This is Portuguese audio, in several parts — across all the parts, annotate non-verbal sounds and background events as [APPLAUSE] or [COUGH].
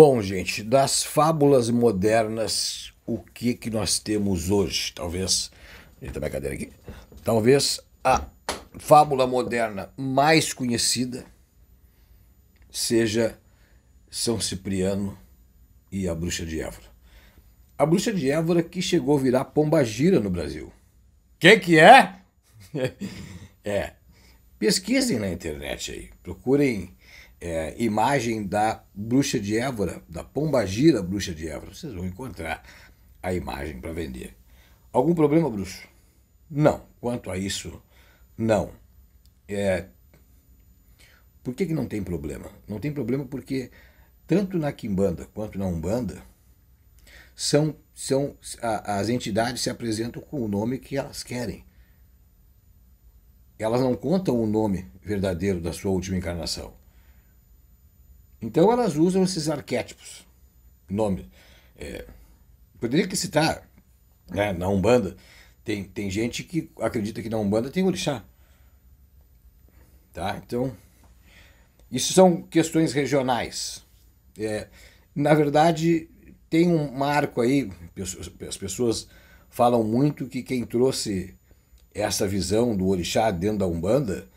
Bom, gente, das fábulas modernas, o que que nós temos hoje? Talvez, deixa minha cadeira aqui. Talvez a fábula moderna mais conhecida seja São Cipriano e a Bruxa de Évora. A Bruxa de Évora que chegou a virar pombagira no Brasil. Que que é? [LAUGHS] é. Pesquisem na internet aí, procurem é, imagem da bruxa de Évora, da Pombagira bruxa de Évora. Vocês vão encontrar a imagem para vender. Algum problema, bruxo? Não. Quanto a isso, não. É... Por que, que não tem problema? Não tem problema porque tanto na Quimbanda quanto na Umbanda são, são a, as entidades se apresentam com o nome que elas querem. Elas não contam o nome verdadeiro da sua última encarnação. Então elas usam esses arquétipos, nomes. É, poderia citar, né, na Umbanda, tem, tem gente que acredita que na Umbanda tem orixá. Tá? Então, isso são questões regionais. É, na verdade, tem um marco aí, as pessoas falam muito que quem trouxe essa visão do orixá dentro da Umbanda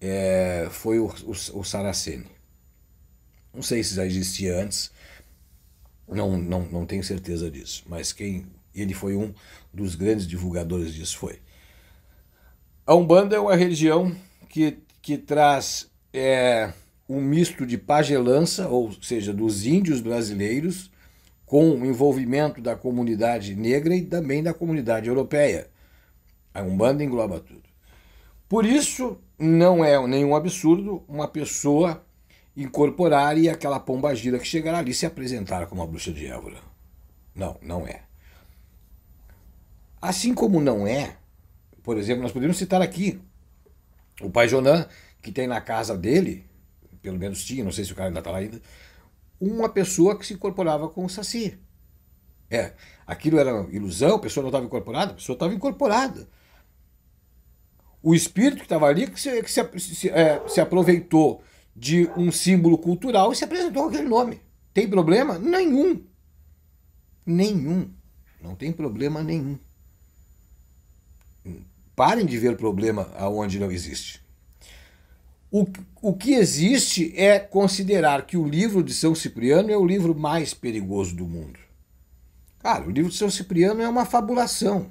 é, foi o, o, o Saraceni. Não sei se já existia antes, não, não, não tenho certeza disso, mas quem ele foi um dos grandes divulgadores disso foi. A Umbanda é uma religião que, que traz é, um misto de pagelança, ou seja, dos índios brasileiros, com o envolvimento da comunidade negra e também da comunidade europeia. A Umbanda engloba tudo. Por isso, não é nenhum absurdo uma pessoa incorporar e aquela pomba gira que chegará ali se apresentar como a bruxa de Évora. Não, não é. Assim como não é, por exemplo, nós podemos citar aqui o pai Jonan, que tem na casa dele, pelo menos tinha, não sei se o cara ainda está lá ainda, uma pessoa que se incorporava com o Saci. É, aquilo era ilusão, a pessoa não estava incorporada, a pessoa estava incorporada. O espírito que estava ali que, se, que se, se, é, se aproveitou de um símbolo cultural e se apresentou com aquele nome. Tem problema? Nenhum. Nenhum. Não tem problema nenhum. Parem de ver problema aonde não existe. O, o que existe é considerar que o livro de São Cipriano é o livro mais perigoso do mundo. Cara, o livro de São Cipriano é uma fabulação.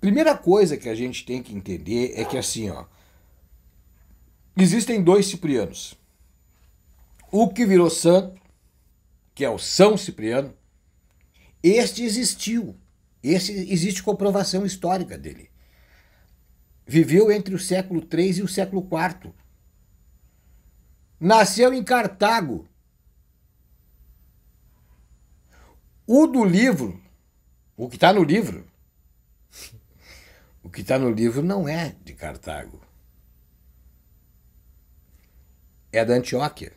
Primeira coisa que a gente tem que entender é que assim, ó, Existem dois Ciprianos. O que virou santo, que é o São Cipriano, este existiu. Esse existe comprovação histórica dele. Viveu entre o século III e o século IV. Nasceu em Cartago. O do livro, o que está no livro, [LAUGHS] o que está no livro não é de Cartago é da Antioquia,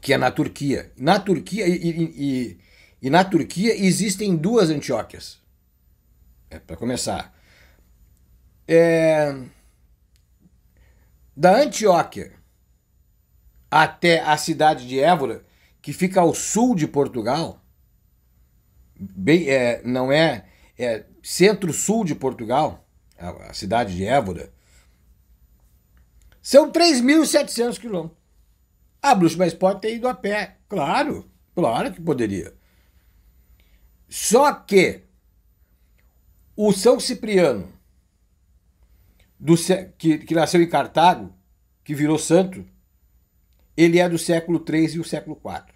que é na Turquia. Na Turquia e, e, e na Turquia existem duas Antioquias. É para começar. É... Da Antioquia até a cidade de Évora, que fica ao sul de Portugal, bem, é, não é, é centro-sul de Portugal, a, a cidade de Évora, são 3.700 quilômetros. Ah, Bruxo, mas pode ter ido a pé. Claro, claro que poderia. Só que o São Cipriano, do, que, que nasceu em Cartago, que virou santo, ele é do século III e o século IV.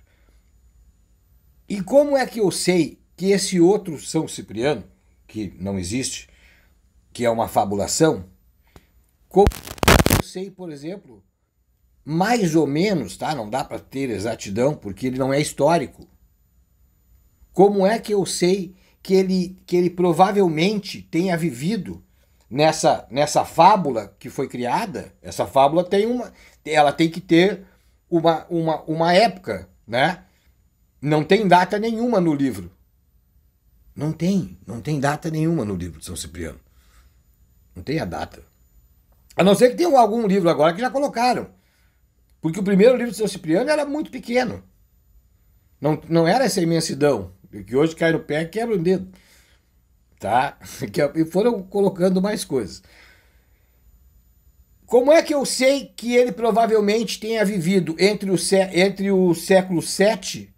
E como é que eu sei que esse outro São Cipriano, que não existe, que é uma fabulação, como sei, por exemplo, mais ou menos, tá? Não dá para ter exatidão porque ele não é histórico. Como é que eu sei que ele, que ele provavelmente tenha vivido nessa, nessa fábula que foi criada? Essa fábula tem uma, ela tem que ter uma, uma, uma época, né? Não tem data nenhuma no livro. Não tem, não tem data nenhuma no livro de São Cipriano. Não tem a data. A não ser que tenha algum livro agora que já colocaram. Porque o primeiro livro de São Cipriano era muito pequeno. Não, não era essa imensidão. Que hoje cai no pé e quebra o dedo. Tá? [LAUGHS] É, e foram colocando mais coisas. Como é que eu sei que ele provavelmente tenha vivido entre o, entre o século sete,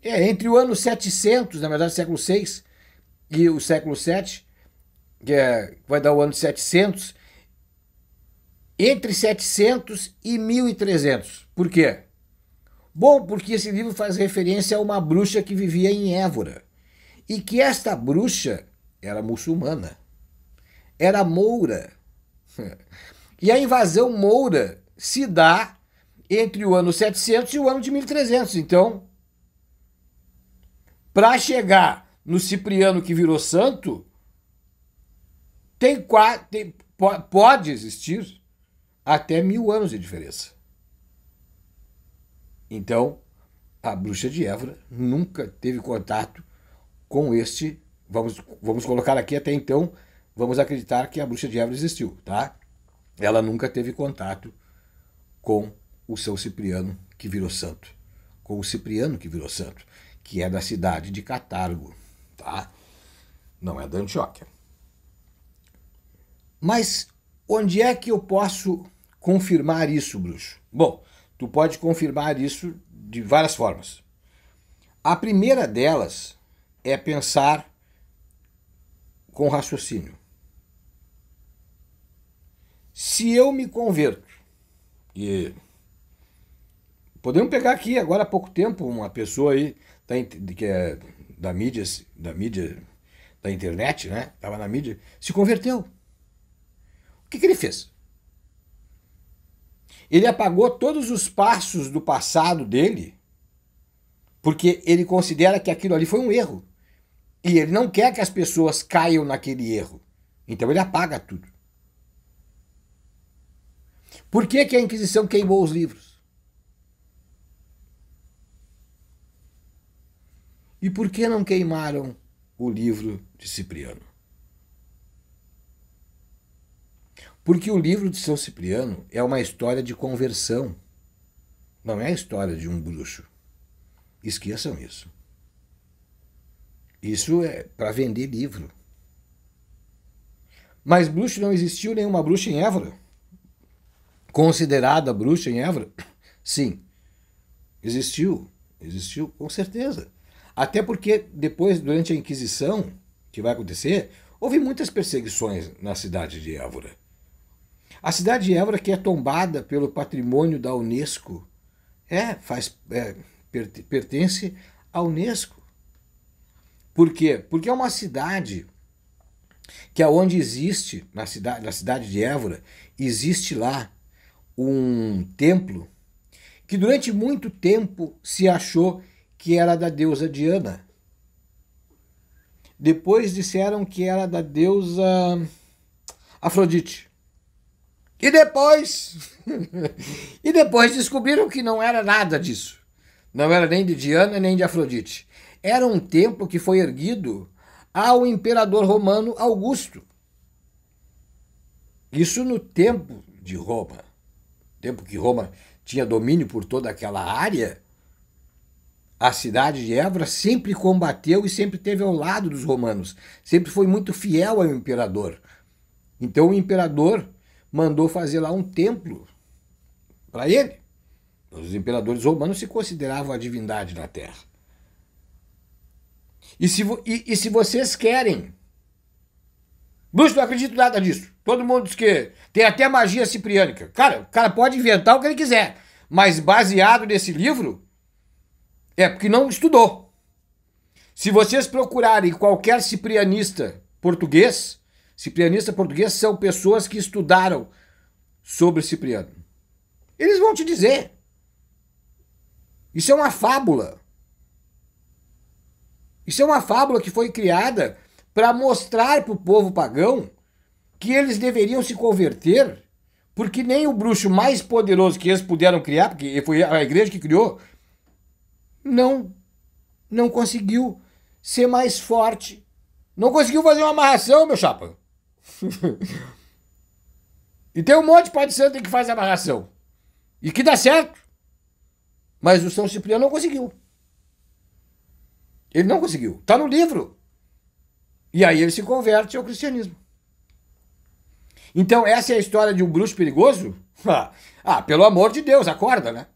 é, entre o ano 700, na verdade, século VI e o século VII, que é, vai dar o ano 700, entre 700 e 1300. Por quê? Bom, porque esse livro faz referência a uma bruxa que vivia em Évora e que esta bruxa era muçulmana, era moura. [LAUGHS] E a invasão moura se dá entre o ano 700 e o ano de 1300. Então, para chegar no Cipriano que virou santo, tem, tem pode existir até mil anos de diferença. Então, a bruxa de Évora nunca teve contato com este. Vamos, vamos colocar aqui até então, vamos acreditar que a bruxa de Évora existiu, tá? Ela nunca teve contato com o São Cipriano que virou santo, com o Cipriano que virou santo, que é da cidade de Catargo, tá? Não é da Antioquia. Mas Onde é que eu posso confirmar isso, bruxo? Bom, tu pode confirmar isso de várias formas. A primeira delas é pensar com raciocínio. Se eu me converto, e podemos pegar aqui agora há pouco tempo uma pessoa aí tá, que é da mídia, da mídia, da internet, né? Estava na mídia, se converteu que, que ele fez? Ele apagou todos os passos do passado dele, porque ele considera que aquilo ali foi um erro. E ele não quer que as pessoas caiam naquele erro. Então ele apaga tudo. Por que, que a Inquisição queimou os livros? E por que não queimaram o livro de Cipriano? Porque o livro de São Cipriano é uma história de conversão, não é a história de um bruxo. Esqueçam isso. Isso é para vender livro. Mas bruxo não existiu nenhuma bruxa em Évora. Considerada bruxa em Évora? [COUGHS] Sim. Existiu. Existiu, com certeza. Até porque depois, durante a Inquisição, que vai acontecer, houve muitas perseguições na cidade de Évora. A cidade de Évora, que é tombada pelo patrimônio da Unesco, é, faz, é, pertence à Unesco. Por quê? Porque é uma cidade que aonde existe, na cidade, na cidade de Évora, existe lá um templo que durante muito tempo se achou que era da deusa Diana. Depois disseram que era da deusa Afrodite. E depois. [LAUGHS] e depois descobriram que não era nada disso. Não era nem de Diana nem de Afrodite. Era um templo que foi erguido ao imperador romano Augusto. Isso no tempo de Roma. Tempo que Roma tinha domínio por toda aquela área. A cidade de Évora sempre combateu e sempre teve ao lado dos romanos, sempre foi muito fiel ao imperador. Então o imperador mandou fazer lá um templo para ele. Os imperadores romanos se consideravam a divindade na terra. E se, e, e se vocês querem. Bruxo, não acredito nada disso. Todo mundo diz que tem até magia cipriânica. Cara, o cara pode inventar o que ele quiser, mas baseado nesse livro, é porque não estudou. Se vocês procurarem qualquer ciprianista português, Ciprianista português são pessoas que estudaram sobre Cipriano. Eles vão te dizer. Isso é uma fábula. Isso é uma fábula que foi criada para mostrar para o povo pagão que eles deveriam se converter, porque nem o bruxo mais poderoso que eles puderam criar, porque foi a igreja que criou, não não conseguiu ser mais forte. Não conseguiu fazer uma amarração, meu chapa. [LAUGHS] e tem um monte de pai de santo que faz amarração. E que dá certo. Mas o São Cipriano não conseguiu. Ele não conseguiu. Está no livro. E aí ele se converte ao cristianismo. Então, essa é a história de um bruxo perigoso? [LAUGHS] Ah, ah, pelo amor de Deus, acorda, né?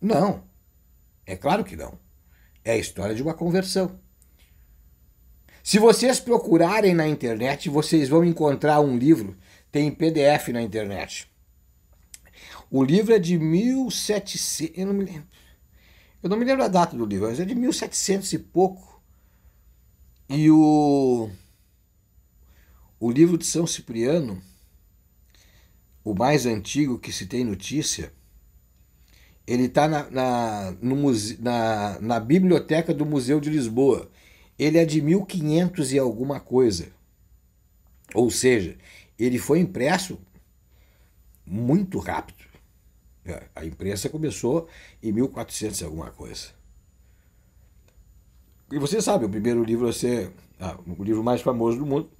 Não. É claro que não. É a história de uma conversão. Se vocês procurarem na internet, vocês vão encontrar um livro, tem PDF na internet. O livro é de 1700, eu não me lembro. Eu não me lembro a data do livro, mas é de 1700 e pouco. E o o livro de São Cipriano, o mais antigo que se tem notícia, ele está na, na, na, na biblioteca do Museu de Lisboa ele é de 1500 e alguma coisa. Ou seja, ele foi impresso muito rápido. É, a imprensa começou em 1400 e alguma coisa. E você sabe, o primeiro livro a ser. Ah, o livro mais famoso do mundo,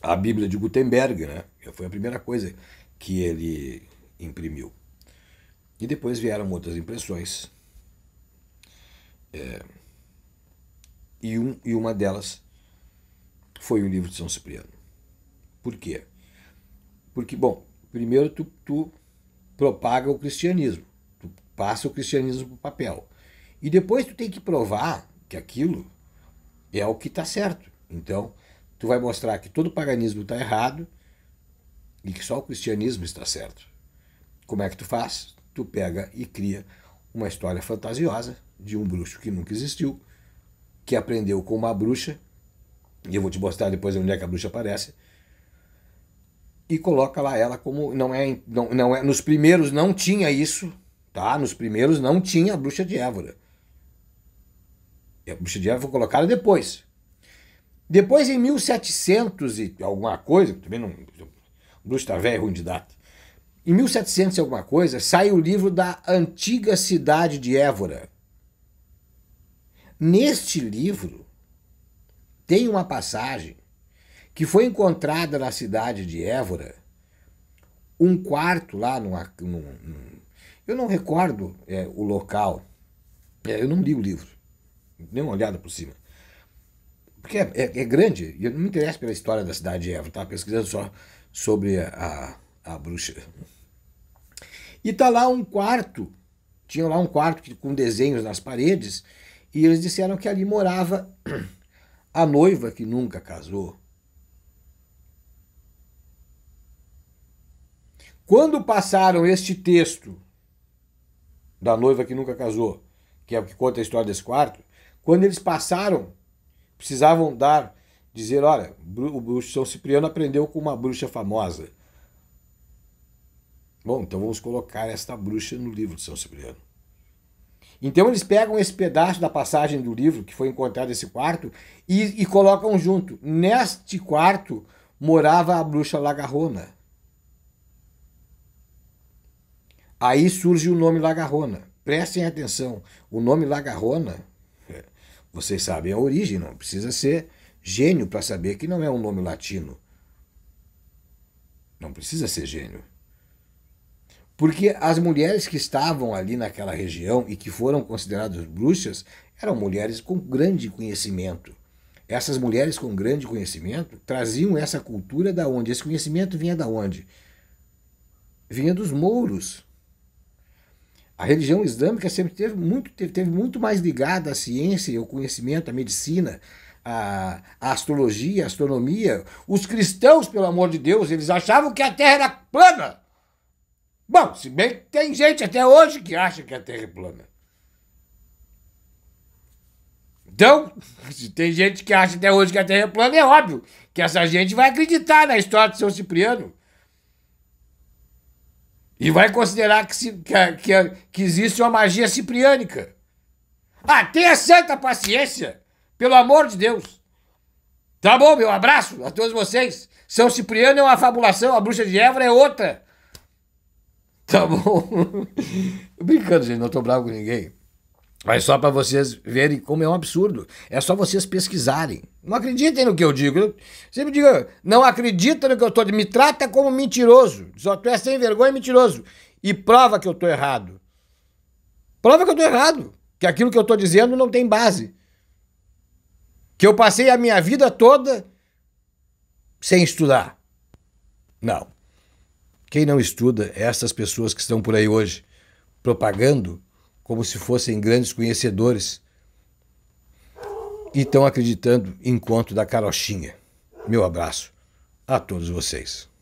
a Bíblia de Gutenberg, né? Foi a primeira coisa que ele imprimiu. E depois vieram outras impressões. É, e, um, e uma delas foi o livro de São Cipriano. Por quê? Porque, bom, primeiro tu, tu propaga o cristianismo, tu passa o cristianismo para papel. E depois tu tem que provar que aquilo é o que está certo. Então, tu vai mostrar que todo o paganismo está errado e que só o cristianismo está certo. Como é que tu faz? Tu pega e cria uma história fantasiosa de um bruxo que nunca existiu, que aprendeu com uma bruxa, e eu vou te mostrar depois onde é que a bruxa aparece, e coloca lá ela como. Não é, não, não é, nos primeiros não tinha isso, tá? Nos primeiros não tinha a bruxa de Évora. E a bruxa de Évora foi colocada depois. Depois, em 1700 e alguma coisa, também não. bruxa está velho, ruim de data. Em 1700 e alguma coisa, sai o livro da Antiga Cidade de Évora, Neste livro, tem uma passagem que foi encontrada na cidade de Évora, um quarto lá numa, num, num, eu não recordo é, o local, é, eu não li o livro, nem uma olhada por cima, porque é, é, é grande, e eu não me interesso pela história da cidade de Évora, estava pesquisando só sobre a, a, a bruxa. E está lá um quarto, tinha lá um quarto que, com desenhos nas paredes, e eles disseram que ali morava a noiva que nunca casou. Quando passaram este texto da noiva que nunca casou, que é o que conta a história desse quarto, quando eles passaram, precisavam dar, dizer, olha, o bruxo São Cipriano aprendeu com uma bruxa famosa. Bom, então vamos colocar esta bruxa no livro de São Cipriano. Então eles pegam esse pedaço da passagem do livro, que foi encontrado nesse quarto, e, e colocam junto. Neste quarto morava a bruxa Lagarrona. Aí surge o nome Lagarrona. Prestem atenção, o nome Lagarrona, é, vocês sabem a origem, não precisa ser gênio para saber que não é um nome latino. Não precisa ser gênio. Porque as mulheres que estavam ali naquela região e que foram consideradas bruxas eram mulheres com grande conhecimento. Essas mulheres com grande conhecimento traziam essa cultura da onde? Esse conhecimento vinha da onde? Vinha dos mouros. A religião islâmica sempre teve muito, teve, muito mais ligada à ciência, ao conhecimento, à medicina, à astrologia, à astronomia. Os cristãos, pelo amor de Deus, eles achavam que a Terra era plana. Bom, se bem que tem gente até hoje que acha que a Terra é plana. Né? Então, [LAUGHS] se tem gente que acha até hoje que a Terra é plana, é óbvio que essa gente vai acreditar na história de São Cipriano. E vai considerar que, que, que existe uma magia cipriânica. Ah, tenha santa paciência, pelo amor de Deus. Tá bom, meu abraço a todos vocês. São Cipriano é uma fabulação, a bruxa de Évora é outra. Tá bom? [LAUGHS] Brincando, gente, não tô bravo com ninguém. Mas só para vocês verem como é um absurdo. É só vocês pesquisarem. Não acreditem no que eu digo. Eu sempre digo, não acredita no que eu estou Me trata como mentiroso. Só tu é sem vergonha e mentiroso. E prova que eu estou errado. Prova que eu estou errado. Que aquilo que eu estou dizendo não tem base. Que eu passei a minha vida toda sem estudar. Não. Quem não estuda é essas pessoas que estão por aí hoje propagando como se fossem grandes conhecedores e estão acreditando em conto da carochinha. Meu abraço a todos vocês.